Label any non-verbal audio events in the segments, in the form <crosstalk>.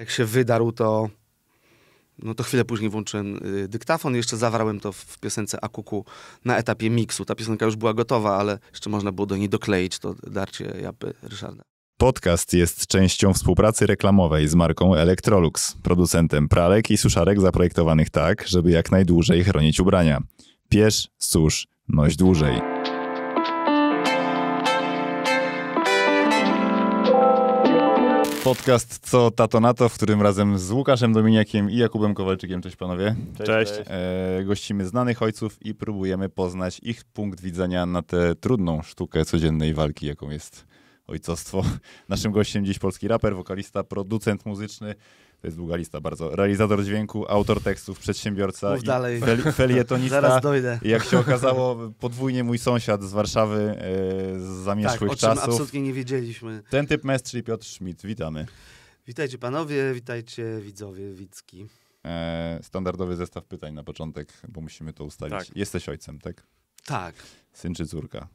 Jak się wydarł, to no to chwilę później włączyłem y, dyktafon i jeszcze zawarłem to w, w piosence Akuku na etapie miksu. Ta piosenka już była gotowa, ale jeszcze można było do niej dokleić to darcie japy Ryszarda. Podcast jest częścią współpracy reklamowej z marką Electrolux, producentem pralek i suszarek zaprojektowanych tak, żeby jak najdłużej chronić ubrania. Pierz, susz, noś dłużej. Podcast Co Tato na to, w którym razem z Łukaszem Dominiakiem i Jakubem Kowalczykiem, cześć panowie. Cześć. cześć. E, gościmy znanych ojców i próbujemy poznać ich punkt widzenia na tę trudną sztukę codziennej walki, jaką jest ojcostwo. Naszym gościem dziś polski raper, wokalista, producent muzyczny, to jest długa lista bardzo. Realizator dźwięku, autor tekstów, przedsiębiorca, Mów dalej. Fel, felietonista. <laughs> Zaraz dojdę. Jak się okazało, podwójnie mój sąsiad z Warszawy e, z zamieszłych tak, o absolutnie nie wiedzieliśmy. Ten typ mest, czyli Piotr Schmidt. Witamy. Witajcie panowie, witajcie widzowie, widzki. E, standardowy zestaw pytań na początek, bo musimy to ustalić. Tak. Jesteś ojcem, tak? Tak. Syn czy córka?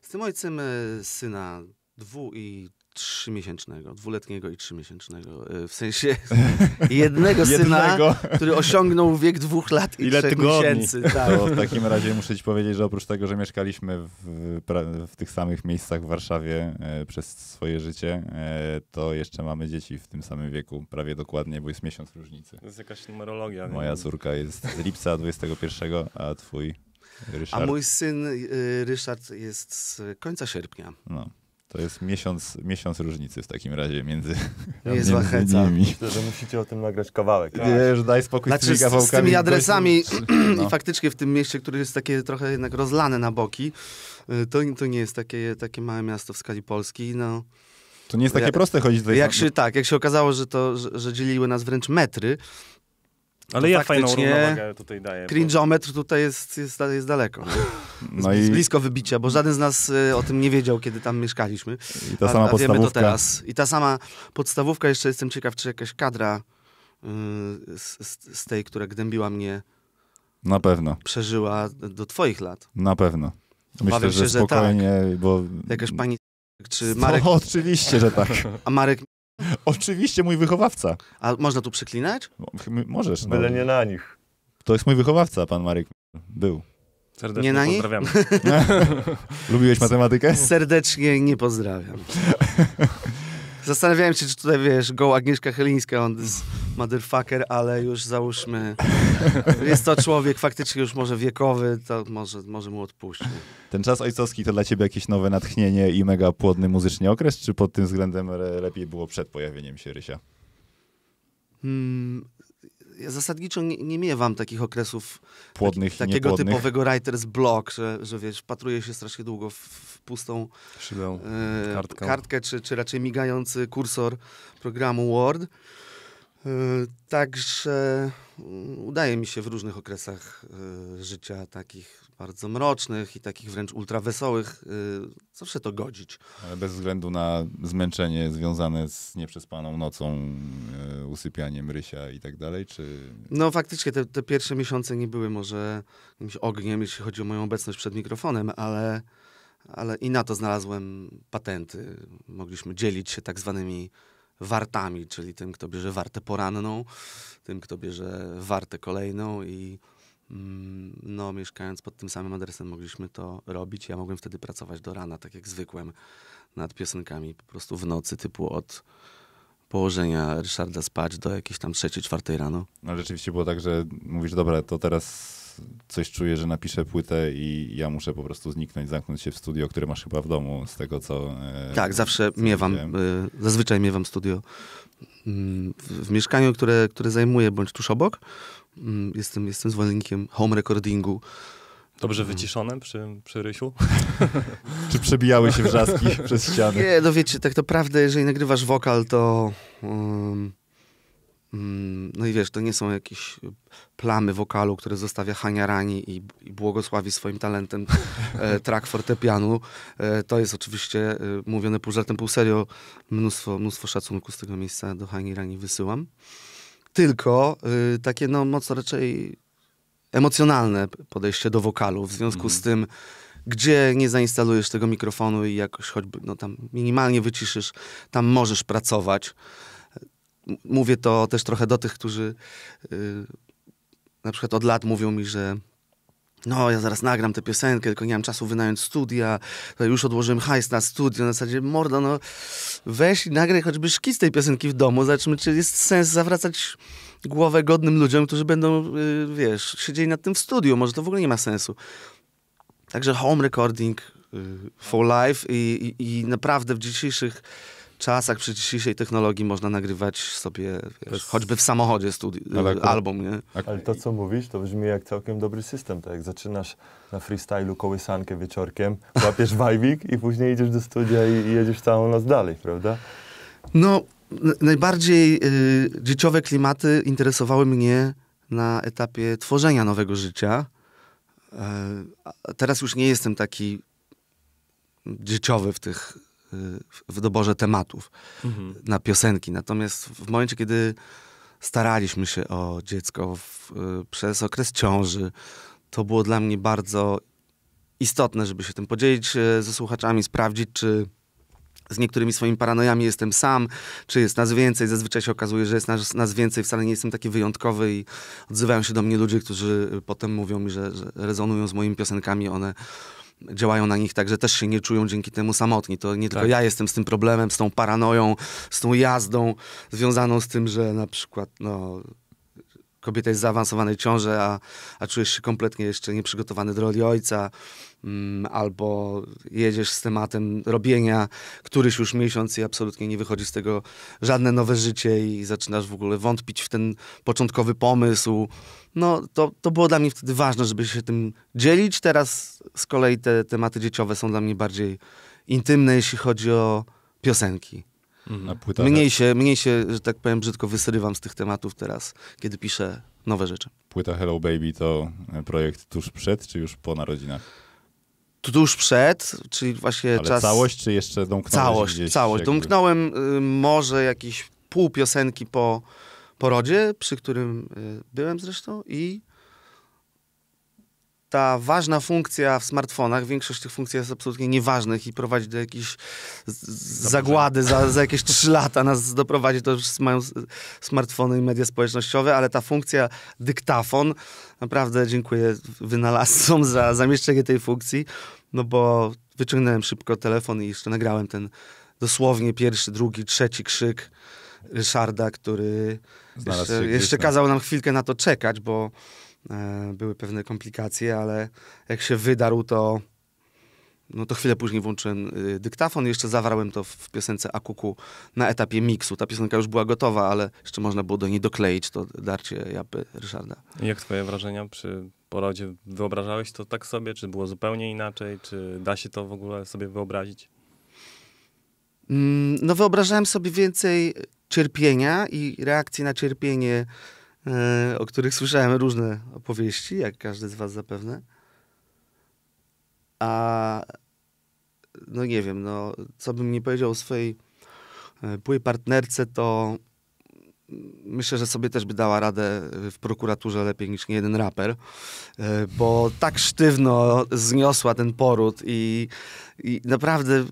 Z tym ojcem e, syna dwu i trzymiesięcznego, dwuletniego i trzymiesięcznego, e, w sensie <laughs> jednego syna, który osiągnął wiek dwóch lat i Ile trzech tygodni. miesięcy. Tak. To w takim razie muszę ci powiedzieć, że oprócz tego, że mieszkaliśmy w, w tych samych miejscach w Warszawie e, przez swoje życie, e, to jeszcze mamy dzieci w tym samym wieku, prawie dokładnie, bo jest miesiąc różnicy. To jest jakaś numerologia. Moja córka jest z lipca 21, a twój Ryszard. A mój syn y, Ryszard jest z końca sierpnia. No. To jest miesiąc, miesiąc różnicy w takim razie między, jest między nimi. Myślę, że musicie o tym nagrać kawałek. Tak? daj spokój znaczy, z tymi kawałkami. Z tymi adresami <clears throat> no. i faktycznie w tym mieście, które jest takie trochę jednak rozlane na boki, y, to, to nie jest takie, takie małe miasto w skali Polski. No. To nie jest takie jak, proste chodzić do jak się, Tak, jak się okazało, że, to, że, że dzieliły nas wręcz metry, ale ja fajną równowagę tutaj daję. Cringeometr tutaj jest, jest, jest daleko. No jest i... blisko wybicia, bo żaden z nas e, o tym nie wiedział, kiedy tam mieszkaliśmy. I ta sama a, a podstawówka. Wiemy to teraz. I ta sama podstawówka, jeszcze jestem ciekaw, czy jakaś kadra yy, z, z tej, która gnębiła mnie. Na pewno. Przeżyła do twoich lat. Na pewno. Myślę, Obawiam że tak. spokojnie, tak. bo... Jakaś pani czy no, Marek... oczywiście, że tak. A Marek <laughs> Oczywiście mój wychowawca. A można tu przeklinać? No, możesz. No. Byle nie na nich. To jest mój wychowawca, pan Marek. Był. Serdecznie nie na pozdrawiam. <laughs> <laughs> Lubiłeś matematykę? Serdecznie nie pozdrawiam. Zastanawiałem się, czy tutaj, wiesz, go Agnieszka Chylińska, on jest motherfucker, ale już załóżmy, jest to człowiek faktycznie już może wiekowy, to może, może mu odpuśćmy. Ten czas ojcowski to dla ciebie jakieś nowe natchnienie i mega płodny muzycznie okres, czy pod tym względem lepiej było przed pojawieniem się Rysia? Hmm, ja zasadniczo nie, nie miewam takich okresów płodnych taki, takiego niepłodnych. typowego writer's block, że, że wiesz, patruję się strasznie długo w, w pustą e, kartkę, kartkę czy, czy raczej migający kursor programu Word. E, także mm, udaje mi się w różnych okresach e, życia takich bardzo mrocznych i takich wręcz ultrawesołych, yy, e, zawsze to godzić. Ale bez względu na zmęczenie związane z nieprzespaną nocą, usypianiem rysia i tak dalej, czy... No faktycznie te, te pierwsze miesiące nie były może jakimś ogniem, jeśli chodzi o moją obecność przed mikrofonem, ale, ale i na to znalazłem patenty. Mogliśmy dzielić się tak zwanymi wartami, czyli tym, kto bierze wartę poranną, tym, kto bierze wartę kolejną i mm, no, mieszkając pod tym samym adresem, mogliśmy to robić. Ja mogłem wtedy pracować do rana, tak jak zwykłem, nad piosenkami po prostu w nocy, typu od położenia Ryszarda spać do jakiejś tam trzeciej, czwartej rano. No rzeczywiście było tak, że mówisz, dobra, to teraz coś czuję, że napiszę płytę i ja muszę po prostu zniknąć, zamknąć się w studio, które masz chyba w domu, z tego co... E, tak, zawsze co miewam, e, zazwyczaj miewam studio mm, w mieszkaniu, które, które zajmuję, bądź tuż obok. Mm, jestem, jestem zwolennikiem home recordingu, Dobrze mhm. wyciszone przy, przy rysiu? <laughs> Czy przebijały się wrzaski <laughs> przez ściany? Nie, no wiecie, tak naprawdę, jeżeli nagrywasz wokal, to... Um, um, no i wiesz, to nie są jakieś plamy wokalu, które zostawia Hania Rani i, i błogosławi swoim talentem e, <laughs> track fortepianu. E, to jest oczywiście e, mówione pół żartem, pół serio. Mnóstwo, mnóstwo szacunku z tego miejsca do Hani Rani wysyłam. Tylko y, takie no mocno raczej emocjonalne podejście do wokalu. W związku mm. z mhm. tym, gdzie nie zainstalujesz tego mikrofonu i jakoś choćby no, tam minimalnie wyciszysz, tam możesz pracować. Mówię to też trochę do tych, którzy. Yy, na przykład od lat mówią mi, że no, ja zaraz nagram tę piosenkę, tylko nie mam czasu wynająć studia, już odłożyłem hajs na studio, na zasadzie, morda, no weź i nagraj choćby szkic tej piosenki w domu, zobaczmy, czy jest sens zawracać głowę godnym ludziom, którzy będą, yy, wiesz, siedzieli nad tym w studiu, może to w ogóle nie ma sensu. Także home recording yy, for life i, i, i naprawdę w dzisiejszych czasach przy dzisiejszej technologii można nagrywać sobie wiesz, choćby w samochodzie studi- ale akurat, album, nie? Ale to, co mówisz, to brzmi jak całkiem dobry system, tak jak zaczynasz na freestylu kołysankę wieczorkiem, łapiesz wajwik <laughs> i później idziesz do studia i, jedziesz całą noc dalej, prawda? No, najbardziej y, dzieciowe klimaty interesowały mnie na etapie tworzenia nowego życia. Y, teraz już nie jestem taki dzieciowy w tych w doborze tematów mhm. na piosenki. Natomiast w momencie, kiedy staraliśmy się o dziecko w, y, przez okres ciąży, to było dla mnie bardzo istotne, żeby się tym podzielić y, ze słuchaczami, sprawdzić, czy z niektórymi swoimi paranojami jestem sam, czy jest nas więcej. Zazwyczaj się okazuje, że jest nas, nas więcej, wcale nie jestem taki wyjątkowy i odzywają się do mnie ludzie, którzy potem mówią mi, że, że rezonują z moimi piosenkami, one działają na nich tak, że też się nie czują dzięki temu samotni. To nie tylko tak. ja jestem z tym problemem, z tą paranoją, z tą jazdą związaną z tym, że na przykład no, kobieta jest w zaawansowanej ciąży, a, a czujesz się kompletnie jeszcze nieprzygotowany do roli ojca, mm, albo jedziesz z tematem robienia któryś już miesiąc i absolutnie nie wychodzi z tego żadne nowe życie i zaczynasz w ogóle wątpić w ten początkowy pomysł. No, to, to było dla mnie wtedy ważne, żeby się tym dzielić. Teraz z kolei te tematy dzieciowe są dla mnie bardziej intymne, jeśli chodzi o piosenki. Mhm. Mniej, się, mniej się, że tak powiem brzydko, wysyrywam z tych tematów teraz, kiedy piszę nowe rzeczy. Płyta Hello Baby to e, projekt tuż przed, czy już po narodzinach? tuż przed, czyli właśnie Ale czas... całość, czy jeszcze domknąłem? Całość, gdzieś całość. Jakby... Domknąłem y, może jakieś pół piosenki po porodzie, przy którym y, byłem zresztą i ta ważna funkcja w smartfonach, większość tych funkcji jest absolutnie nieważnych i prowadzi do jakiejś zagłady za, za jakieś 3 <laughs> lata nas doprowadzi, to już mają smartfony i media społecznościowe, ale ta funkcja dyktafon, naprawdę dziękuję wynalazcom za zamieszczenie tej funkcji, no bo wyciągnąłem szybko telefon i jeszcze nagrałem ten dosłownie pierwszy, drugi, trzeci krzyk Ryszarda, który jeszcze, jeszcze kazał nam chwilkę na to czekać, bo E, były pewne komplikacje, ale jak się wydarł, to no to chwilę później włączyłem y, dyktafon i jeszcze zawarłem to w piosence Akuku na etapie miksu. Ta piosenka już była gotowa, ale jeszcze można było do niej dokleić to darcie japy Ryszarda. Jak twoje wrażenia przy porodzie? Wyobrażałeś to tak sobie, czy było zupełnie inaczej? Czy da się to w ogóle sobie wyobrazić? Mm, no wyobrażałem sobie więcej cierpienia i reakcji na cierpienie E, o których słyszałem różne opowieści, jak każdy z was zapewne. A no nie wiem, no co bym nie powiedział o swojej e, byłej partnerce, to myślę, że sobie też by dała radę w prokuraturze lepiej niż niejeden raper, e, bo tak sztywno zniosła ten poród i, i naprawdę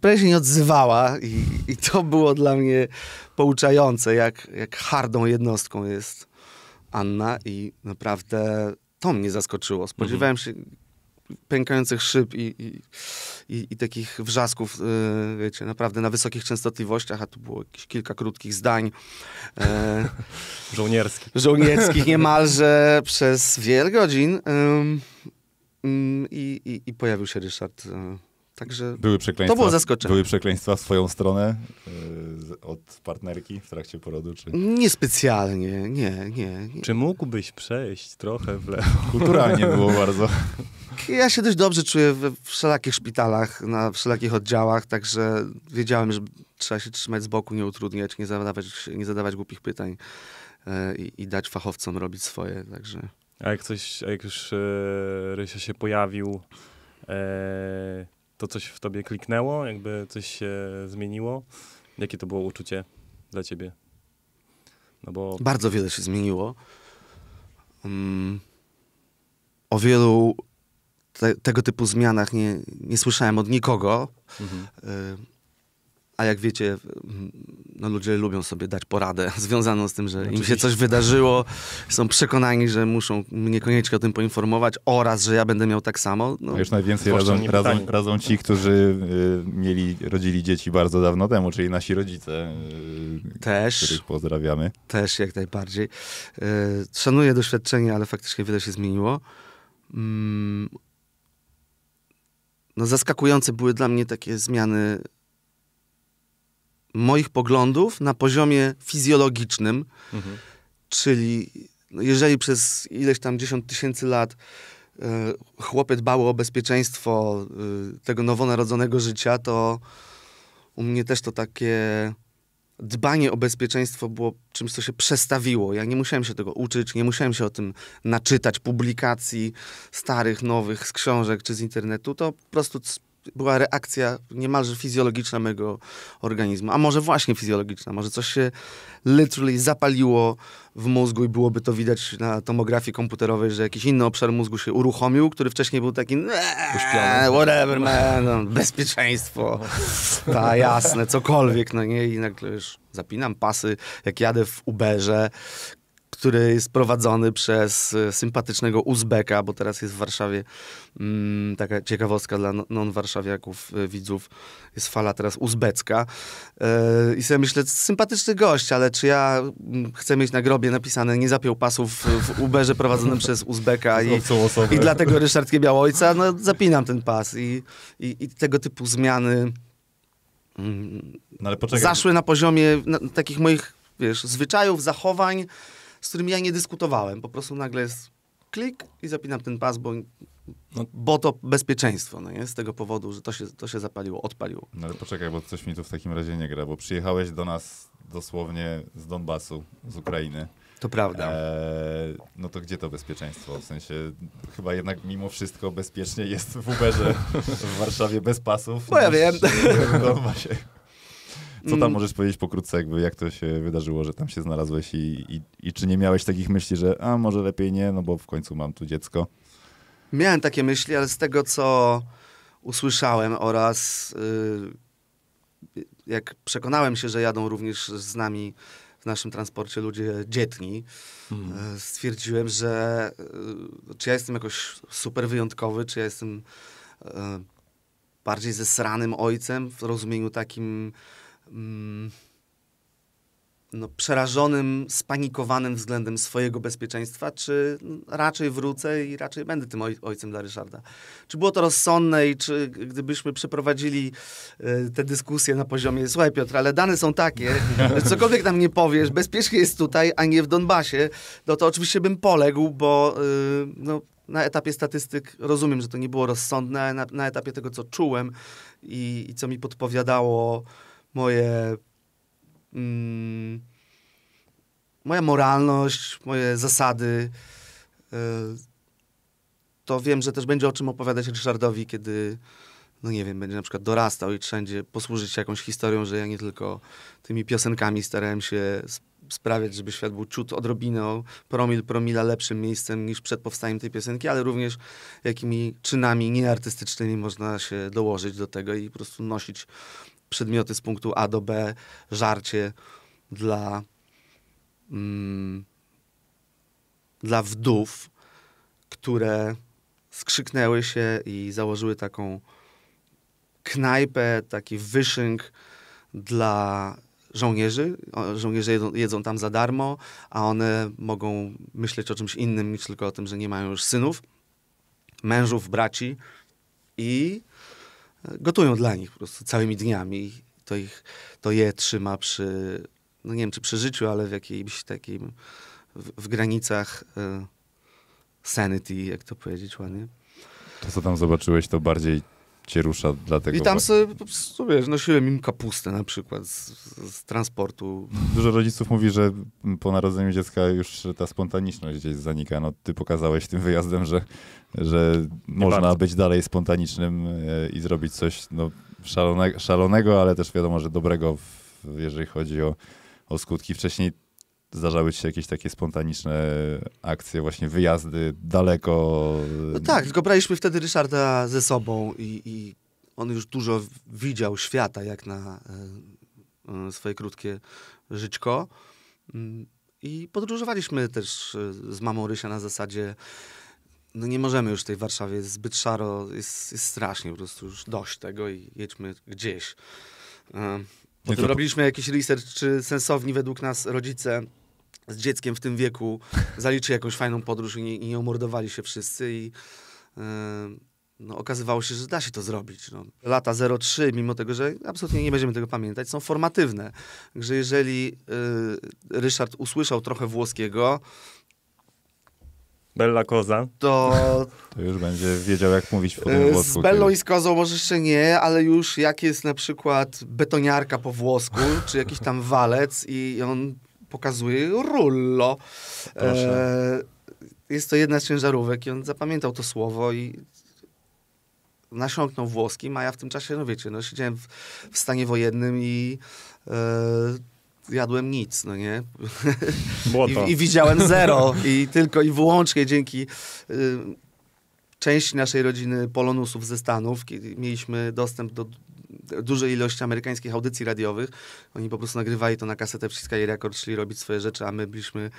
prawie się nie odzywała i, i to było dla mnie pouczające, jak, jak hardą jednostką jest Anna i naprawdę to mnie zaskoczyło. Spodziewałem mhm. się pękających szyb i, i, i, i takich wrzasków, yy, wiecie, naprawdę na wysokich częstotliwościach, a tu było jakieś kilka krótkich zdań. Yy, <laughs> żołnierskich. Żołnierskich <laughs> niemalże przez wiele godzin. i, pojawił się Ryszard y, Także były przekleństwa, to było zaskoczenie. Były przekleństwa w swoją stronę yy, od partnerki w trakcie porodu? Czy... Niespecjalnie, nie, nie, nie. Czy mógłbyś przejść trochę w lewo? <laughs> Kulturalnie było bardzo. Ja się dość dobrze czuję we wszelakich szpitalach, na wszelakich oddziałach, także wiedziałem, że trzeba się trzymać z boku, nie utrudniać, nie zadawać, nie zadawać głupich pytań yy, i dać fachowcom robić swoje, także... A jak coś, jak już yy, e, Rysia się pojawił, Eee, to coś w tobie kliknęło, jakby coś się zmieniło? Jakie to było uczucie dla ciebie? No bo... Bardzo wiele się zmieniło. Um, o wielu te, tego typu zmianach nie, nie słyszałem od nikogo. Mhm. Y a jak wiecie, no ludzie lubią sobie dać poradę <laughs> związaną z tym, że Oczywiście. im się coś wydarzyło, są przekonani, że muszą mnie koniecznie o tym poinformować oraz, że ja będę miał tak samo. No, A już najwięcej radzą, radzą, radzą, ci, którzy y, mieli, rodzili dzieci bardzo dawno temu, czyli nasi rodzice, y, też, których pozdrawiamy. Też jak najbardziej. Y, szanuję doświadczenie, ale faktycznie wiele się zmieniło. Mm, no zaskakujące były dla mnie takie zmiany moich poglądów na poziomie fizjologicznym, mhm. czyli no, jeżeli przez ileś tam 10 tysięcy lat e, chłopiec chłopy dbały o bezpieczeństwo e, tego nowonarodzonego życia, to u mnie też to takie dbanie o bezpieczeństwo było czymś, co się przestawiło. Ja nie musiałem się tego uczyć, nie musiałem się o tym naczytać publikacji starych, nowych z książek czy z internetu. To po prostu była reakcja niemalże fizjologiczna mojego organizmu. A może właśnie fizjologiczna, może coś się literally zapaliło w mózgu i byłoby to widać na tomografii komputerowej, że jakiś inny obszar mózgu się uruchomił, który wcześniej był taki eee, uśpiony. Whatever, man, no, bezpieczeństwo. Ta, jasne, cokolwiek, no nie, i nagle już zapinam pasy, jak jadę w Uberze, który jest prowadzony przez e, sympatycznego Uzbeka, bo teraz jest w Warszawie mm, taka ciekawostka dla no-, non-warszawiaków, e, widzów, jest fala teraz uzbecka. E, I sobie myślę, sympatyczny gość, ale czy ja mm, chcę mieć na grobie napisane nie zapiął pasów w Uberze prowadzonym przez Uzbeka <laughs> i, i dlatego Ryszard biało ojca? No zapinam ten pas i, i, i tego typu zmiany mm, no zaszły na poziomie na, takich moich, wiesz, zwyczajów, zachowań, z którym ja nie dyskutowałem. Po prostu nagle jest klik i zapinam ten pas, bo, no. bo to bezpieczeństwo, no nie? Z tego powodu, że to się, to się zapaliło, odpaliło. No ale poczekaj, bo coś mi tu w takim razie nie gra, bo przyjechałeś do nas dosłownie z Donbasu, z Ukrainy. To prawda. Eee, no to gdzie to bezpieczeństwo? W sensie chyba jednak mimo wszystko bezpiecznie jest w Uberze w Warszawie bez pasów. No ja wiem. W Donbasie. Co tam mm. możesz powiedzieć pokrótce, jakby jak to się wydarzyło, że tam się znalazłeś i, i, i czy nie miałeś takich myśli, że a może lepiej nie, no bo w końcu mam tu dziecko? Miałem takie myśli, ale z tego co usłyszałem oraz yy, jak przekonałem się, że jadą również z nami w naszym transporcie ludzie dzietni, mm. stwierdziłem, że yy, czy ja jestem jakoś super wyjątkowy, czy ja jestem yy, bardziej zesranym ojcem w rozumieniu takim Mm, no, przerażonym, spanikowanym względem swojego bezpieczeństwa, czy raczej wrócę i raczej będę tym oj ojcem dla Ryszarda. Czy było to rozsądne i czy gdybyśmy przeprowadzili y, te dyskusje na poziomie słuchaj Piotr, ale dane są takie, że cokolwiek nam nie powiesz, bezpiecznie jest tutaj, a nie w Donbasie, no to oczywiście bym poległ, bo y, no, na etapie statystyk rozumiem, że to nie było rozsądne, na, na etapie tego, co czułem i, i co mi podpowiadało moje. Mm, moja moralność, moje zasady. E, to wiem, że też będzie o czym opowiadać Ryszardowi, kiedy, no nie wiem, będzie na przykład dorastał i wszędzie posłużyć się jakąś historią, że ja nie tylko tymi piosenkami starałem się sprawiać, żeby świat był ciut odrobiną, promil promila lepszym miejscem niż przed powstaniem tej piosenki, ale również jakimi czynami nieartystycznymi można się dołożyć do tego i po prostu nosić przedmioty z punktu A do B, żarcie dla, mm, dla wdów, które skrzyknęły się i założyły taką knajpę, taki wyszynk dla żołnierzy. Żołnierze jedzą, jedzą, tam za darmo, a one mogą myśleć o czymś innym niż tylko o tym, że nie mają już synów, mężów, braci i gotują dla nich po prostu całymi dniami. To, ich, to je trzyma przy, no nie wiem czy przy życiu, ale w jakimś takim, w, w granicach e, sanity, jak to powiedzieć ładnie. To, co tam zobaczyłeś, to bardziej cię rusza dlatego. I tam właśnie. sobie, wiesz, nosiłem im kapustę na przykład z, z, transportu. Dużo rodziców mówi, że po narodzeniu dziecka już ta spontaniczność gdzieś zanika. No ty pokazałeś tym wyjazdem, że, że można bardzo. być dalej spontanicznym e, i zrobić coś no, szalone, szalonego, ale też wiadomo, że dobrego, w, jeżeli chodzi o, o skutki. Wcześniej Zdarzały ci się jakieś takie spontaniczne akcje, właśnie wyjazdy daleko? No tak, tylko braliśmy wtedy Ryszarda ze sobą i, i on już dużo widział świata, jak na e, e, swoje krótkie żyćko. Mm, I podróżowaliśmy też e, z mamą Rysia na zasadzie no nie możemy już w tej Warszawie, jest zbyt szaro, jest, jest strasznie, po prostu już dość tego i jedźmy gdzieś. Potem robiliśmy jakiś research, czy sensowni według nas rodzice z dzieckiem w tym wieku zaliczy jakąś fajną podróż i nie, i nie umordowali się wszyscy i yy, no, okazywało się, że da się to zrobić. No. Lata 03, mimo tego, że absolutnie nie będziemy tego pamiętać, są formatywne. Także jeżeli y, Ryszard usłyszał trochę włoskiego, Bella Koza. To... <laughs> to już będzie wiedział, jak mówić po y, włosku. Z Bellą i z Kozą może jeszcze nie, ale już jak jest na przykład betoniarka po włosku, czy jakiś tam walec i on pokazuje Rullo. E, jest to jedna z ciężarówek i on zapamiętał to słowo i nasiąknął włoskim, a ja w tym czasie, no wiecie, no siedziałem w, w stanie wojennym i e, jadłem nic, no nie? I, I, widziałem zero i tylko i wyłącznie dzięki e, części naszej rodziny polonusów ze Stanów, kiedy mieliśmy dostęp do dużej ilości amerykańskich audycji radiowych. Oni po prostu nagrywali to na kasetę, wciskali rekord, szli robić swoje rzeczy, a my byliśmy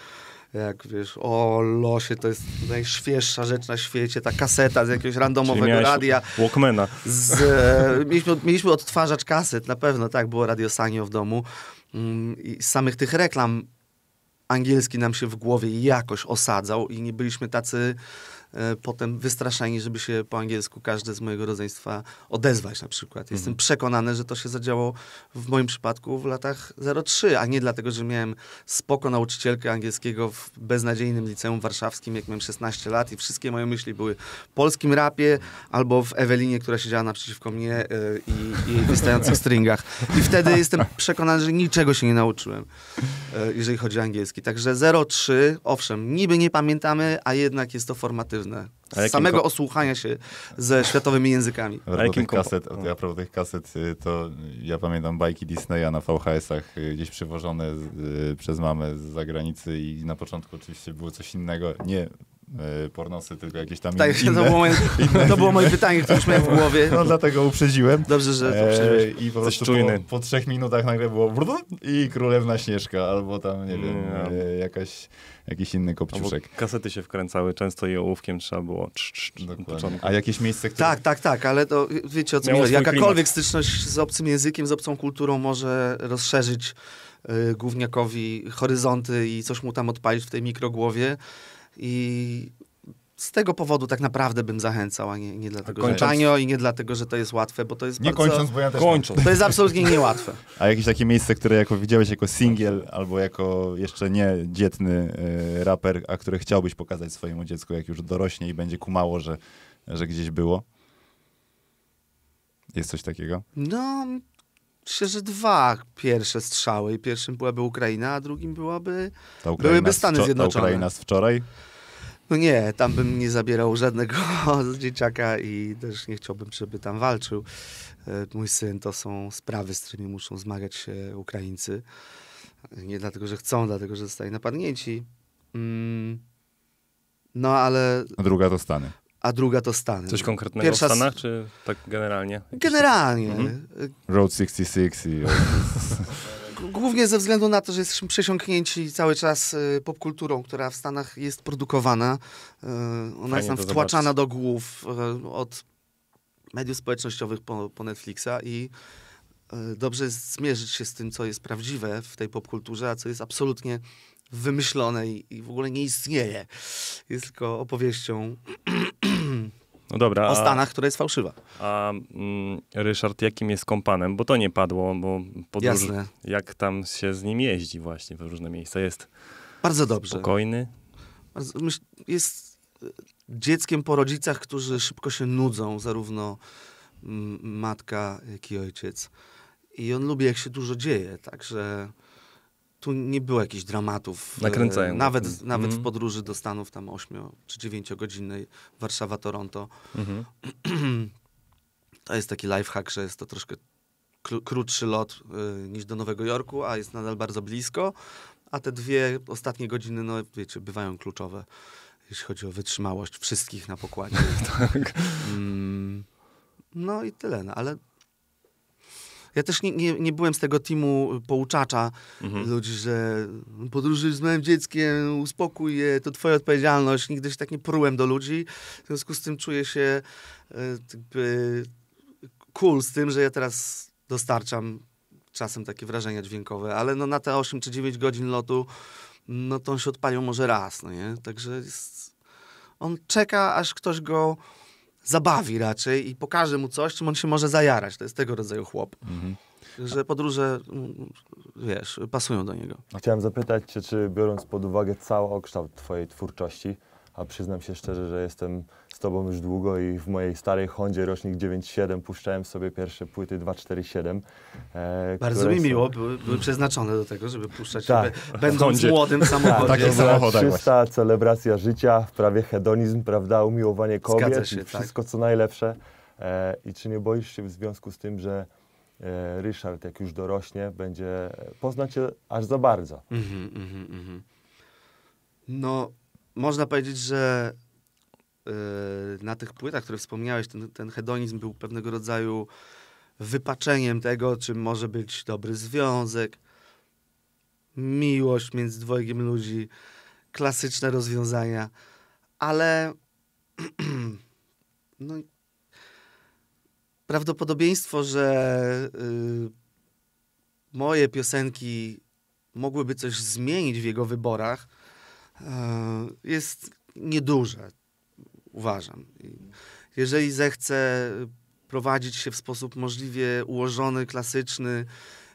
jak wiesz, o losie, to jest najświeższa rzecz na świecie, ta kaseta z jakiegoś randomowego radia. Walkmana. Z, e, <laughs> mieliśmy, mieliśmy odtwarzacz kaset, na pewno, tak, było Radio Sanio w domu. Mm, I z samych tych reklam angielski nam się w głowie jakoś osadzał i nie byliśmy tacy E, potem wystraszani, żeby się po angielsku każde z mojego rodzeństwa odezwać na przykład. Jestem mhm. przekonany, że to się zadziało w moim przypadku w latach 03, a nie dlatego, że miałem spoko nauczycielkę angielskiego w beznadziejnym liceum warszawskim, jak miałem 16 lat i wszystkie moje myśli były w polskim rapie albo w Ewelinie, która siedziała naprzeciwko mnie e, i, i jej wystających stringach. I wtedy jestem przekonany, że niczego się nie nauczyłem, e, jeżeli chodzi o angielski. Także 03, owszem, niby nie pamiętamy, a jednak jest to formatywne z samego osłuchania się ze światowymi językami. A propos, tych kaset, a propos tych kaset, to ja pamiętam bajki Disneya na VHS-ach, y, gdzieś przywożone z, y, przez mamę z zagranicy i na początku oczywiście było coś innego. Nie Y, pornosy, tylko jakieś tam tak, inne, to, było moje, inne, to było moje pytanie, które już miałem w głowie. No dlatego uprzedziłem. Dobrze, że to E, I po prostu po, po, trzech minutach nagle było i Królewna Śnieżka, albo tam, nie wiem, e, jakaś, jakiś inny kopciuszek. Albo kasety się wkręcały, często i ołówkiem trzeba było cz, cz, cz, A jakieś miejsce, które... Tak, tak, tak, ale to wiecie o co mi chodzi. Jakakolwiek klimat. styczność z obcym językiem, z obcą kulturą może rozszerzyć y, gówniakowi horyzonty i coś mu tam odpalić w tej mikrogłowie. I z tego powodu tak naprawdę bym zachęcał, a nie, nie dlatego, a kończąc... że tanio i nie dlatego, że to jest łatwe, bo to jest nie bardzo... kończąc, bo ja też kończąc. To jest absolutnie niełatwe. <laughs> A jakieś takie miejsce, które jako widziałeś jako singiel albo jako jeszcze nie dzietny y, raper, a które chciałbyś pokazać swojemu dziecku, jak już dorośnie i będzie kumało, że, że gdzieś było? Jest coś takiego? No, Myślę, że dwa pierwsze strzały. Pierwszym byłaby Ukraina, a drugim byłaby, ta byłyby Stany Zjednoczone. Ta Ukraina z wczoraj? No nie, tam bym nie zabierał żadnego <laughs> dzieciaka i też nie chciałbym, żeby tam walczył. E, mój syn to są sprawy, z którymi muszą zmagać się Ukraińcy. Nie dlatego, że chcą, dlatego, że zostali napadnięci. Mm. No ale. A druga to Stany a druga to Stany. Coś konkretnego Pierwsza... w Stanach, czy tak generalnie? Generalnie. Mhm. Road 66 i... Głównie ze względu na to, że jesteśmy przesiąknięci cały czas y, popkulturą, która w Stanach jest produkowana. Y, ona Fajnie jest nam wtłaczana zobaczyć. do głów y, od mediów społecznościowych po, po Netflixa i dobrze jest zmierzyć się z tym, co jest prawdziwe w tej popkulturze, a co jest absolutnie wymyślone i, i w ogóle nie istnieje. Jest tylko opowieścią <clears throat> No dobra. O Stanach, a, która jest fałszywa. A mm, Ryszard jakim jest kompanem? Bo to nie padło, bo podróż, Jasne. jak tam się z nim jeździ właśnie w różne miejsca. Jest bardzo dobrze. Spokojny. Bardzo, jest e, dzieckiem po rodzicach, którzy szybko się nudzą, zarówno mm, matka, jak i ojciec. I on lubi, jak się dużo dzieje, także tu nie było jakichś dramatów. E, Nakręcają. Nawet, mhm. nawet w mhm. podróży do Stanów, tam 8 czy 9 godzinnej Warszawa-Toronto. Mm <clears throat> To jest taki lifehack, że jest to troszkę krótszy lot y, niż do Nowego Jorku, a jest nadal bardzo blisko. A te dwie ostatnie godziny, no wiecie, bywają kluczowe, jeśli chodzi o wytrzymałość wszystkich na pokładzie. <laughs> tak. Mm, no i tyle, no, ale ja też nie, nie, nie byłem z tego teamu pouczacza mhm. ludzi, że podróżujesz z moim dzieckiem, uspokój je, to twoja odpowiedzialność. Nigdy się tak nie prułem do ludzi. W związku z tym czuję się e, jakby cool z tym, że ja teraz dostarczam czasem takie wrażenia dźwiękowe, ale no na te 8 czy 9 godzin lotu, no to on się odpalił może raz, no nie? Także jest... on czeka, aż ktoś go zabawi raczej i pokaże mu coś, czym on się może zajarać. To jest tego rodzaju chłop. Mhm. Że podróże, mm, wiesz, pasują do niego. Chciałem zapytać cię, czy biorąc pod uwagę cały okształt twojej twórczości, a przyznam się szczerze, że jestem z Tobą już długo i w mojej starej Hondzie rocznik 9.7 puszczałem sobie pierwsze płyty 2.4.7. E, Bardzo mi są... miło, były, były, przeznaczone do tego, żeby puszczać tak. będąc młodym samochodem. Tak, tak, samochodem czysta celebracja życia, prawie hedonizm, prawda, umiłowanie kobiet, się, tak. wszystko tak. co najlepsze. E, I czy nie boisz się w związku z tym, że e, Ryszard, jak już dorośnie, będzie poznać się aż za bardzo? Mm -hmm, mm -hmm. No, można powiedzieć, że yy, na tych płytach, które wspomniałeś, ten, ten hedonizm był pewnego rodzaju wypaczeniem tego, czym może być dobry związek, miłość między dwojgiem ludzi, klasyczne rozwiązania, ale <clears throat> no, prawdopodobieństwo, że yy, moje piosenki mogłyby coś zmienić w jego wyborach, E, jest nieduże, uważam. Jeżeli zechce prowadzić się w sposób możliwie ułożony, klasyczny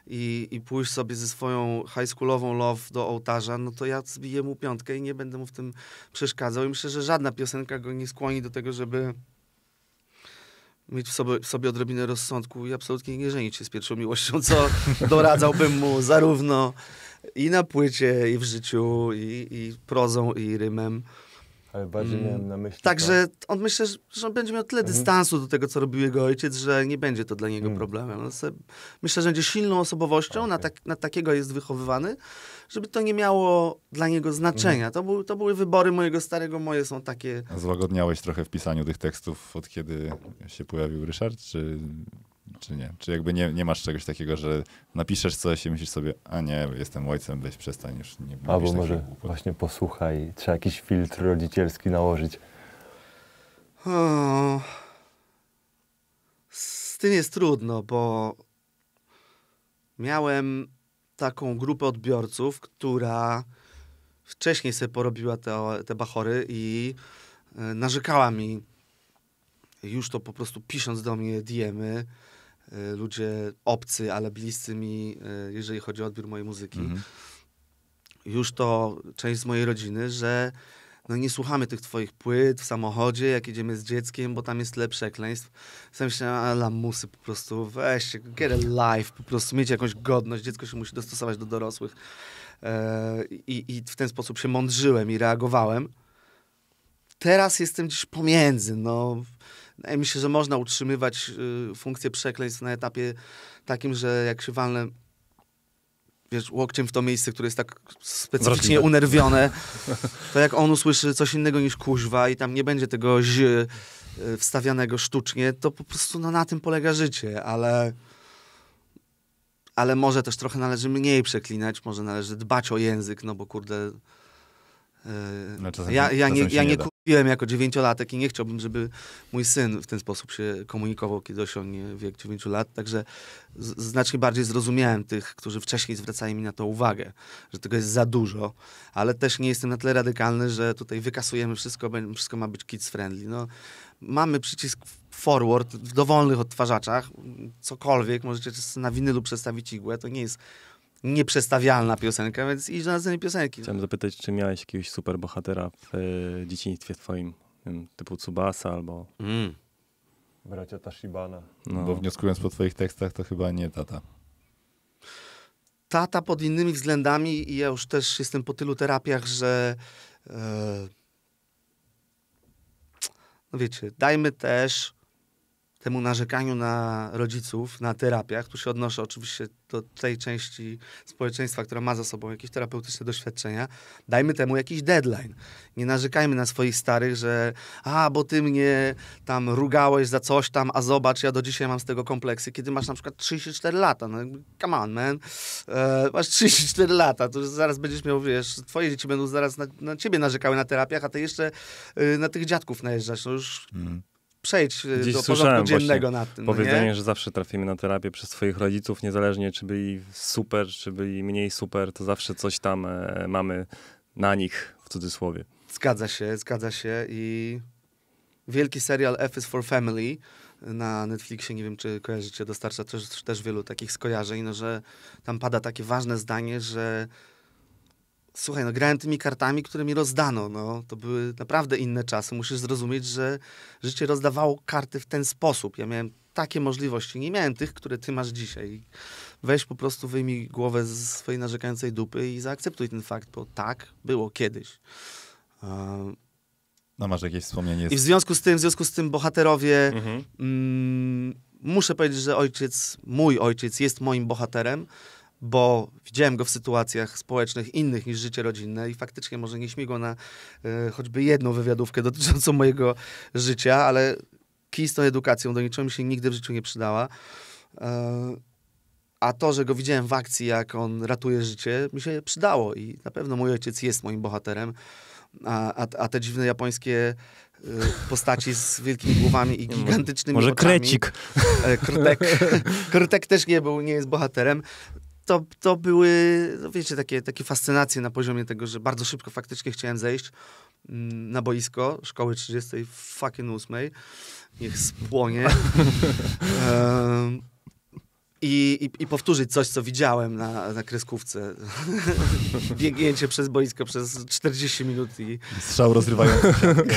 i, i pójść sobie ze swoją high schoolową love do ołtarza, no to ja zbiję mu piątkę i nie będę mu w tym przeszkadzał. I myślę, że żadna piosenka go nie skłoni do tego, żeby mieć w sobie, w sobie odrobinę rozsądku i absolutnie nie żenić się z pierwszą miłością, co <laughs> doradzałbym mu zarówno i na płycie, i w życiu, i, i prozą, i rymem. Ale bardziej mm. miałem na myśli. Także to. on myślę, że on będzie miał tyle mhm. dystansu do tego, co robił jego ojciec, że nie będzie to dla niego mhm. problemem. myślę, że będzie silną osobowością, okay. na, tak, na takiego jest wychowywany, żeby to nie miało dla niego znaczenia. Mhm. To, był, to były wybory mojego starego, moje są takie. Złagodniałeś trochę w pisaniu tych tekstów, od kiedy się pojawił Ryszard, czy czy nie? Czy jakby nie, nie masz czegoś takiego, że napiszesz coś i myślisz sobie, a nie, jestem ojcem, weź przestań już. Nie Albo może właśnie posłuchaj, trzeba jakiś filtr rodzicielski nałożyć. z tym jest trudno, bo miałem taką grupę odbiorców, która wcześniej sobie porobiła te, te bachory i e, narzekała mi, już to po prostu pisząc do mnie diemy, Y, ludzie obcy, ale bliscy mi, y, jeżeli chodzi o odbiór mojej muzyki. Mhm. Już to część z mojej rodziny, że no nie słuchamy tych twoich płyt w samochodzie, jak idziemy z dzieckiem, bo tam jest tyle przekleństw. Sam się lamusy po prostu, weź, get a life, po prostu mieć jakąś godność, dziecko się musi dostosować do dorosłych. E, I, I w ten sposób się mądrzyłem i reagowałem. Teraz jestem gdzieś pomiędzy, no Wydaje mi się, że można utrzymywać y, funkcję przekleństw na etapie takim, że jak się walnę wiesz, łokciem w to miejsce, które jest tak specyficznie Wrażliwe. unerwione, <laughs> to jak on usłyszy coś innego niż kuźwa i tam nie będzie tego y, wstawianego sztucznie, to po prostu no, na tym polega życie, ale ale może też trochę należy mniej przeklinać, może należy dbać o język, no bo kurde, E, no, ja, ja, nie, ja nie, nie kupiłem jako dziewięciolatek i nie chciałbym, żeby mój syn w ten sposób się komunikował, kiedy osiągnie wiek dziewięciu lat, także znacznie bardziej zrozumiałem tych, którzy wcześniej zwracali mi na to uwagę, że tego jest za dużo, ale też nie jestem na tyle radykalny, że tutaj wykasujemy wszystko, wszystko ma być kids friendly. No, mamy przycisk forward w dowolnych odtwarzaczach, cokolwiek, możecie na winylu przestawić igłę, to nie jest nieprzestawialna piosenka, więc idź do następnej piosenki. No. Chciałem zapytać, czy miałeś jakiegoś super bohatera w e, dzieciństwie twoim, wiem, typu Tsubasa albo... Mm. Bracia Tashibana. No. Bo wnioskując po twoich tekstach, to chyba nie tata. Tata pod innymi względami i ja już też jestem po tylu terapiach, że... Yy, no wiecie, dajmy też temu narzekaniu na rodziców, na terapiach. Tu się odnoszę oczywiście do tej części społeczeństwa, która ma za sobą jakieś terapeutyczne doświadczenia. Dajmy temu jakiś deadline. Nie narzekajmy na swoich starych, że a, bo ty mnie tam rugałeś za coś tam, a zobacz, ja do dzisiaj mam z tego kompleksy. Kiedy masz na przykład 34 lata, no come on, man. E, masz 34 lata, to zaraz będziesz miał, wiesz, twoje dzieci będą zaraz na, na ciebie narzekały na terapiach, a ty jeszcze y, na tych dziadków najeżdżasz. No już... Mm przejdź e, Gdzieś do porządku dziennego nad tym. Powiedzenie, że zawsze trafimy na terapię przez swoich rodziców, niezależnie czy byli super, czy byli mniej super, to zawsze coś tam e, mamy na nich, w cudzysłowie. Zgadza się, zgadza się i wielki serial F is for Family na Netflixie, nie wiem czy kojarzycie, dostarcza też, też wielu takich skojarzeń, no, że tam pada takie ważne zdanie, że słuchaj, no grałem tymi kartami, które mi rozdano. No, to były naprawdę inne czasy. Musisz zrozumieć, że życie rozdawało karty w ten sposób. Ja miałem takie możliwości. Nie miałem tych, które ty masz dzisiaj. Weź po prostu, wyjmij głowę z swojej narzekającej dupy i zaakceptuj ten fakt, bo tak było kiedyś. Um, no masz jakieś wspomnienie. I w związku z tym, w związku z tym bohaterowie, mhm. mm, muszę powiedzieć, że ojciec, mój ojciec jest moim bohaterem bo widziałem go w sytuacjach społecznych innych niż życie rodzinne i faktycznie może nie śmigło na e, choćby jedną wywiadówkę dotyczącą mojego życia, ale kij z tą edukacją do niczego mi się nigdy w życiu nie przydała. E, a to, że go widziałem w akcji, jak on ratuje życie, mi się przydało i na pewno mój ojciec jest moim bohaterem. A, a, a te dziwne japońskie e, postaci z wielkimi głowami i gigantycznymi Może oczami. krecik. Krytek. <laughs> Krytek też nie był, nie jest bohaterem to, to były, no wiecie, takie, takie fascynacje na poziomie tego, że bardzo szybko faktycznie chciałem zejść mm, na boisko szkoły 38, niech spłonie. um, <laughs> I, i, i, powtórzyć coś, co widziałem na, na kreskówce. <laughs> Biegnięcie przez boisko przez 40 minut i... Strzał rozrywający siatkę.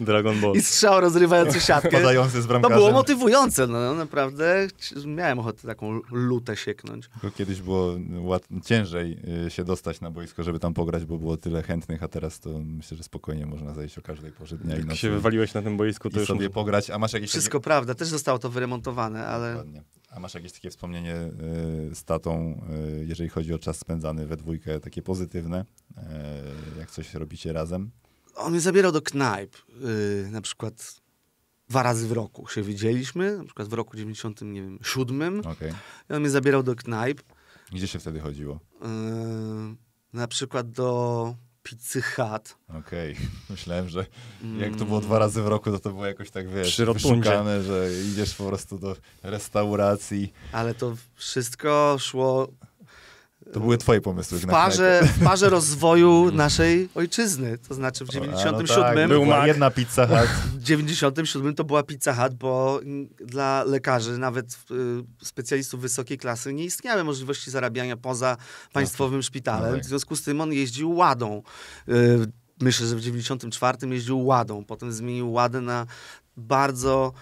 Dragon Ball. I strzał rozrywający siatkę. Padający z bramkarzem. To było motywujące, no, no naprawdę. Miałem ochotę taką lutę sieknąć. Tylko kiedyś było ciężej y, się dostać na boisko, żeby tam pograć, bo było tyle chętnych, a teraz to myślę, że spokojnie można zejść o każdej porze dnia Jak i nocy. się wywaliłeś na tym boisku, to już... sobie pograć, a masz jakieś... Wszystko takie... prawda, też zostało to wyremontowane, ale... Dokładnie. A masz jakieś takie wspomnienie y, z tatą, y, jeżeli chodzi o czas spędzany we dwójkę, takie pozytywne, y, jak coś robicie razem? On mnie zabierał do knajp, na przykład dwa razy w roku się widzieliśmy, na przykład w roku 97. Okay. I on mnie zabierał do knajp. Gdzie się wtedy chodziło? na przykład do Pizzy Hut. Okej, okay. <laughs> myślałem, że jak to było dwa razy w roku, to to było jakoś tak, wiesz, wyszukane, że idziesz po prostu do restauracji. Ale to wszystko szło to były twoje pomysły. W parze, w parze rozwoju naszej ojczyzny, to znaczy w 97. no tak, był jedna pizza hut. <laughs> W 97 to była pizza hut, bo dla lekarzy, nawet y, specjalistów wysokiej klasy, nie istniały możliwości zarabiania poza państwowym szpitalem. W związku z tym on jeździł ładą. Y, myślę, że w 94 jeździł ładą, potem zmienił ładę na bardzo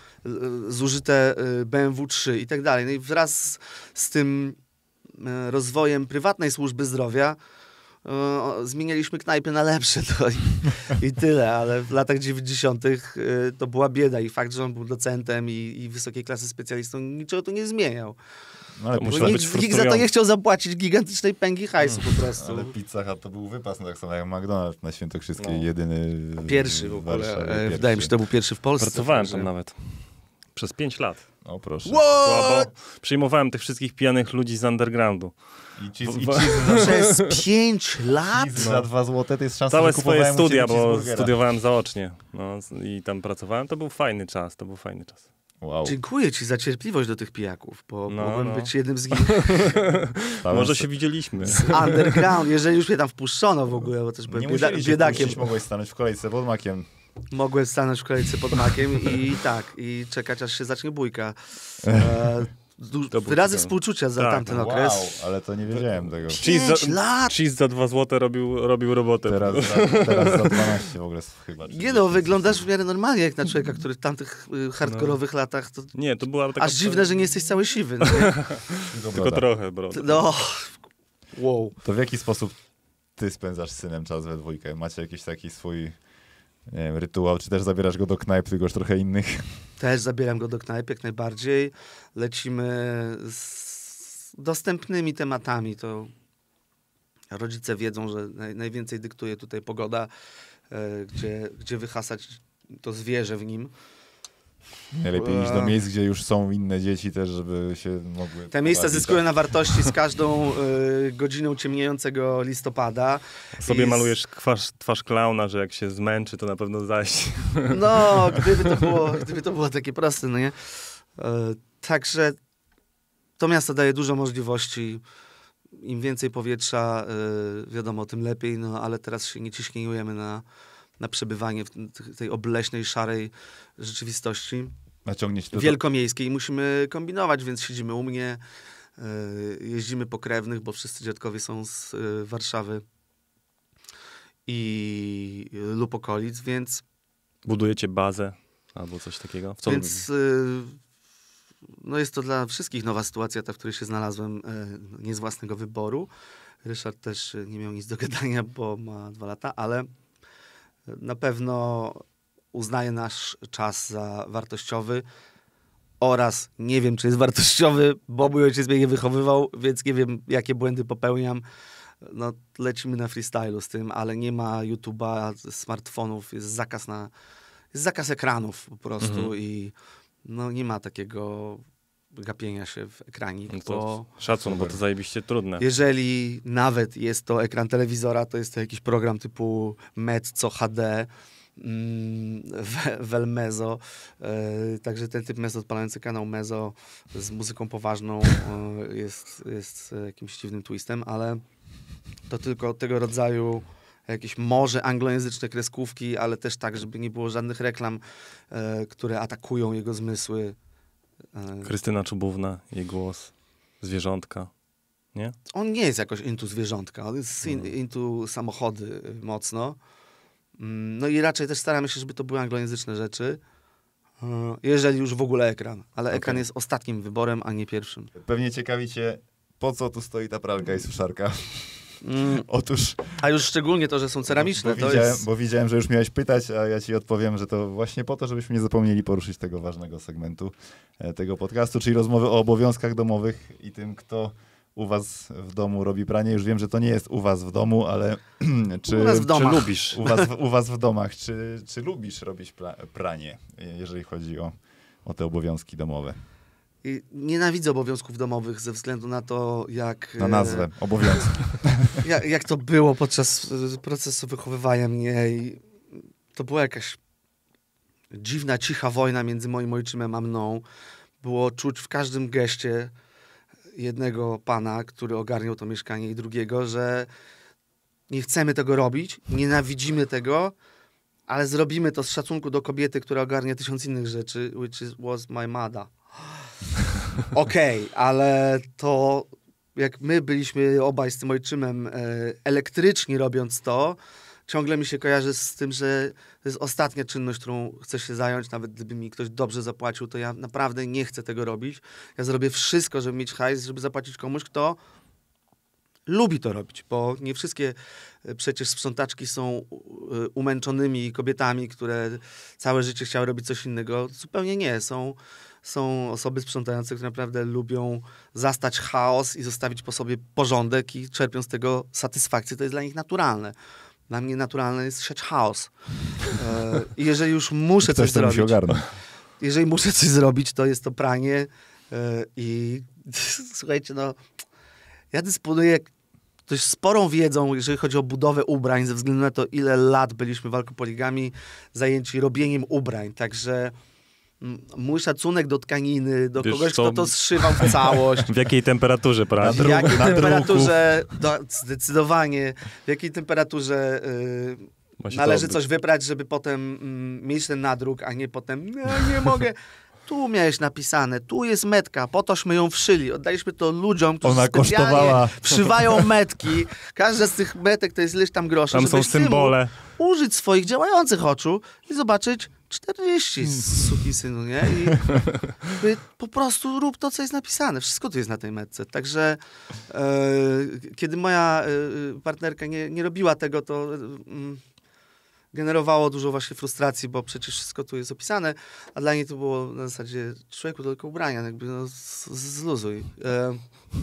y, zużyte BMW 3 i tak dalej. No i wraz z tym E, rozwojem prywatnej służby zdrowia e, zmienialiśmy knajpy na lepsze <laughs> to i, i tyle, ale w latach 90. E, to była bieda i fakt, że on był docentem i, i wysokiej klasy specjalistą niczego to nie zmieniał. No, ale musiał być nikt za to nie chciał zapłacić gigantycznej pęgi hajsu po prostu. Ale Pizza a to był wypas, no, tak samo jak McDonald's na Świętokrzyskiej, no. jedyny Pierwszy w ogóle, w wydaje mi się, to był pierwszy w Polsce. Pracowałem tam nawet. Przez pięć lat. O proszę. What? Bo przyjmowałem tych wszystkich pijanych ludzi z undergroundu. I ci, bo, i cheese Przez 5 lat? Cheese za 2 złote to jest szansa, Całe swoje studia, bo studiowałem zaocznie. No, I tam pracowałem. To był fajny czas, to był fajny czas. Wow. Dziękuję ci za cierpliwość do tych pijaków, bo no, mogłem no. być jednym z nich. <laughs> Może się widzieliśmy. Z underground, jeżeli już mnie tam wpuszczono w ogóle, bo też byłem bieda biedakiem. Nie musieliście mogłeś stanąć w kolejce pod makiem. Mogłem stanąć w kolejce pod makiem i tak, i czekać aż się zacznie bójka. E, wyrazy współczucia za tak, tamten wow, tak. okres. Wow, ale to nie wiedziałem tego. Cheese za, lat! Cheese za dwa złote robił, robił robotę. Teraz za, teraz za 12 w ogóle chyba. Nie no, wyglądasz w miarę normalnie jak na człowieka, który w tamtych y, hardkorowych no. latach to... Nie, to była taka... Aż dziwne, że nie jesteś cały siwy. No. Tylko, <laughs> Tylko trochę, bro. No, wow. To w jaki sposób ty spędzasz z synem czas we dwójkę? Macie jakiś taki swój nie wiem, rytuał, czy też zabierasz go do knajp, tylko już trochę innych? Też zabieram go do knajp, jak najbardziej. Lecimy z dostępnymi tematami, to rodzice wiedzą, że naj, najwięcej dyktuje tutaj pogoda, e, gdzie, gdzie wyhasać to zwierzę w nim. Najlepiej iść do miejsc, gdzie już są inne dzieci też, żeby się mogły... Te miejsca zyskują tak. na wartości z każdą y, godziną ciemniejącego listopada. Sobie I malujesz twarz, twarz klauna, że jak się zmęczy, to na pewno zaś. <laughs> No, gdyby to było, gdyby to było takie proste, no nie? Y, także to miasto daje dużo możliwości. Im więcej powietrza, y, wiadomo, tym lepiej, no ale teraz się nie ciśnijujemy na na przebywanie w tej obleśnej, szarej rzeczywistości wielkomiejskiej i musimy kombinować, więc siedzimy u mnie, e, jeździmy po krewnych, bo wszyscy dziadkowie są z e, Warszawy i e, lub okolic, więc... Budujecie bazę albo coś takiego? W więc no jest to dla wszystkich nowa sytuacja, ta, w której się znalazłem, nie z własnego wyboru. Ryszard też nie miał nic do gadania, bo ma dwa lata, ale na pewno uznaje nasz czas za wartościowy oraz nie wiem, czy jest wartościowy, bo mój ojciec mnie nie wychowywał, więc nie wiem, jakie błędy popełniam. No, lecimy na freestylu z tym, ale nie ma YouTube'a, smartfonów, jest zakaz na... Jest zakaz ekranów po prostu mhm. i no nie ma takiego gapienia się w ekranik. No bo szacun, bo to zajebiście trudne. Jeżeli nawet jest to ekran telewizora, to jest to jakiś program typu Mezzo HD, mm, Velmezo. E, także ten typ metod odpalający kanał Mezo z muzyką poważną e, jest, jest jakimś dziwnym twistem, ale to tylko tego rodzaju jakieś może anglojęzyczne kreskówki, ale też tak, żeby nie było żadnych reklam, e, które atakują jego zmysły E, Krystyna Czubówna, jej głos, zwierzątka. Nie? On nie jest jakoś intu zwierzątka, on jest in, no. intu samochody mocno. Mm, no i raczej też staramy się, żeby to były anglojęzyczne rzeczy. E, jeżeli już w ogóle ekran, ale okay. ekran jest ostatnim wyborem, a nie pierwszym. Pewnie ciekawicie po co tu stoi ta pralka i suszarka? Mm, Otóż. A już szczególnie to, że są ceramiczne. Bo, bo, widziałem, jest... bo, widziałem, że już miałeś pytać, a ja ci odpowiem, że to właśnie po to, żebyśmy nie zapomnieli poruszyć tego ważnego segmentu e, tego podcastu, czyli rozmowy o obowiązkach domowych i tym, kto u was w domu robi pranie. Już wiem, że to nie jest u was w domu, ale <clears throat> czy, u w domach. czy lubisz? U was, u was w domach, czy, czy lubisz robić pranie, e, jeżeli chodzi o, o te obowiązki domowe? Nienawidzę obowiązków domowych ze względu na to, jak. Na nazwę, e, obowiązki. <laughs> jak, jak to było podczas e, procesu wychowywania mnie i to była jakaś dziwna, cicha wojna między moim ojczymem a mną. Było czuć w każdym geście jednego pana, który ogarniał to mieszkanie, i drugiego, że nie chcemy tego robić, nienawidzimy tego, ale zrobimy to z szacunku do kobiety, która ogarnia tysiąc innych rzeczy, which is, was my mother. <laughs> Okej, okay, ale to jak my byliśmy obaj z tym ojczymem e, elektrycznie robiąc to, ciągle mi się kojarzy z tym, że to jest ostatnia czynność, którą chcę się zająć, nawet gdyby mi ktoś dobrze zapłacił, to ja naprawdę nie chcę tego robić. Ja zrobię wszystko, żeby mieć hajs, żeby zapłacić komuś, kto lubi to robić, bo nie wszystkie e, przecież sprzątaczki są e, umęczonymi kobietami, które całe życie chciały robić coś innego. Zupełnie nie, są są osoby sprzątające, które naprawdę lubią zastać chaos i zostawić po sobie porządek i czerpią z tego satysfakcję. To jest dla nich naturalne. Dla mnie naturalne jest siać chaos. E, I jeżeli już muszę coś, coś zrobić... Jeżeli muszę coś zrobić, to jest to pranie e, i <laughs> słuchajcie, no ja dysponuję dość sporą wiedzą, jeżeli chodzi o budowę ubrań, ze względu na to, ile lat byliśmy walkopoligami zajęci robieniem ubrań, także mój szacunek do tkaniny, do Wiesz, kogoś, kto to zszywał w <laughs> całość. W jakiej temperaturze prawda? W jakiej na temperaturze, do, zdecydowanie, w jakiej temperaturze y, należy coś wyprać, żeby potem mm, mieć ten nadruk, a nie potem nie, nie mogę. <laughs> Tu miałeś napisane, tu jest metka, po tośmy ją wszyli. Oddaliśmy to ludziom, którzy Ona kosztowała. wszywają <laughs> metki. Każda z tych metek to jest ileś tam grosza. Tam są symbole. Użyć swoich działających oczu i zobaczyć, 40 mm. suki synu, nie? I <laughs> po prostu rób to, co jest napisane. Wszystko tu jest na tej metce. Także e, kiedy moja e, partnerka nie, nie robiła tego, to e, mm, generowało dużo właśnie frustracji, bo przecież wszystko tu jest opisane, a dla niej to było na zasadzie człowieku tylko ubrania, jakby no, z, zluzuj. E,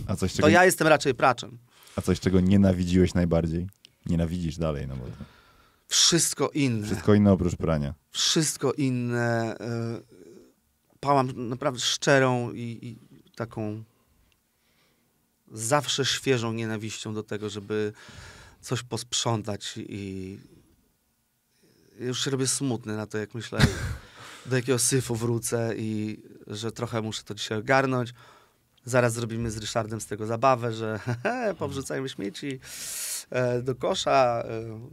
a coś, czego... To ja jestem raczej praczem. A coś, czego nienawidziłeś najbardziej? Nienawidzisz dalej, no bo... Wszystko inne. Wszystko inne oprócz prania. Wszystko inne. E, pałam naprawdę szczerą i, i taką zawsze świeżą nienawiścią do tego, żeby coś posprzątać i już się robię smutny na to, jak myślę, <laughs> do jakiego syfu wrócę i że trochę muszę to dzisiaj ogarnąć. Zaraz zrobimy z Ryszardem z tego zabawę, że <laughs> powrzucajmy śmieci. E, do kosza,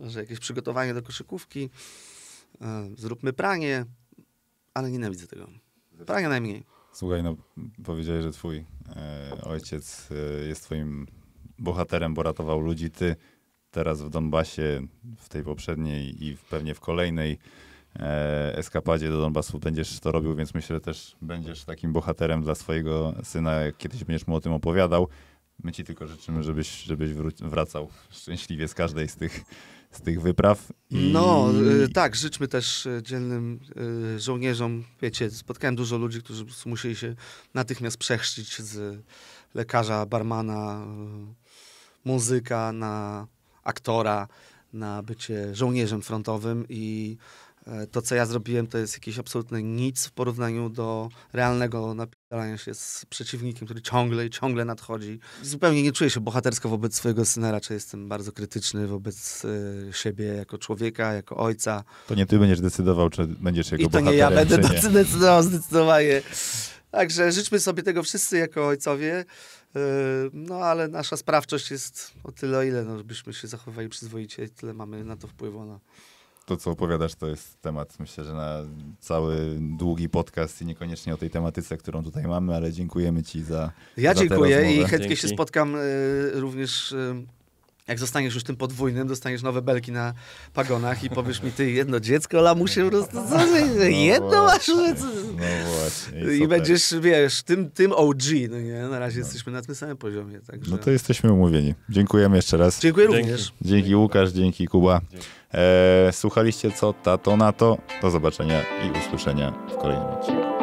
e, że jakieś przygotowanie do koszykówki, e, zróbmy pranie, ale nienawidzę tego. Prania najmniej. Słuchaj, no powiedziałeś, że twój e, ojciec e, jest twoim bohaterem, bo ratował ludzi. Ty teraz w Donbasie, w tej poprzedniej i pewnie w kolejnej e, eskapadzie do Donbasu będziesz to robił, więc myślę, że też będziesz takim bohaterem dla swojego syna, kiedyś będziesz mu o tym opowiadał. My ci tylko życzymy, żebyś, żebyś wracał szczęśliwie z każdej z tych, z tych wypraw. I... No, y, tak, życzmy też y, dzielnym y, żołnierzom. Wiecie, spotkałem dużo ludzi, którzy musieli się natychmiast przechrzcić z lekarza, barmana, muzyka na aktora, na bycie żołnierzem frontowym i E, to, co ja zrobiłem, to jest jakieś absolutne nic w porównaniu do realnego napierdalania się z przeciwnikiem, który ciągle i ciągle nadchodzi. Zupełnie nie czuję się bohatersko wobec swojego syna, raczej jestem bardzo krytyczny wobec y, siebie jako człowieka, jako ojca. To nie ty będziesz decydował, czy będziesz jego I to nie ja będę <laughs> decydował zdecydowanie. Także życzmy sobie tego wszyscy jako ojcowie. E, no, ale nasza sprawczość jest o tyle, o ile no, byśmy się zachowywali przyzwoicie, tyle mamy na to wpływu. No to, co opowiadasz, to jest temat, myślę, że na cały długi podcast i niekoniecznie o tej tematyce, którą tutaj mamy, ale dziękujemy Ci za. Ja za dziękuję i chętnie Dzięki. się spotkam y, również. Y, jak zostaniesz już tym podwójnym, dostaniesz nowe belki na pagonach i powiesz mi, ty jedno dziecko, la po prostu, co, no jedno masz. No właśnie. I, będziesz, wiesz, tym, tym OG, no nie, na razie no. jesteśmy na tym samym poziomie. Także... No to jesteśmy umówieni. Dziękujemy jeszcze raz. Dziękuję również. Dzięki, dzięki Łukasz, dzięki Kuba. Dzięki. E, słuchaliście co tato na to. Do zobaczenia i usłyszenia w kolejnym odcinku.